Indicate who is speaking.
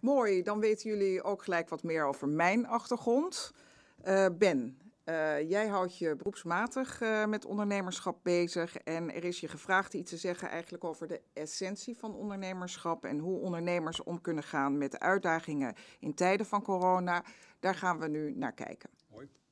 Speaker 1: Mooi, dan weten jullie ook gelijk wat meer over mijn achtergrond. Eh, ben, eh, jij houdt je beroepsmatig eh, met ondernemerschap bezig en er is je gevraagd iets te zeggen eigenlijk over de essentie van ondernemerschap en hoe ondernemers om kunnen gaan met uitdagingen in tijden van corona. Daar gaan we nu naar kijken.
Speaker 2: Mooi.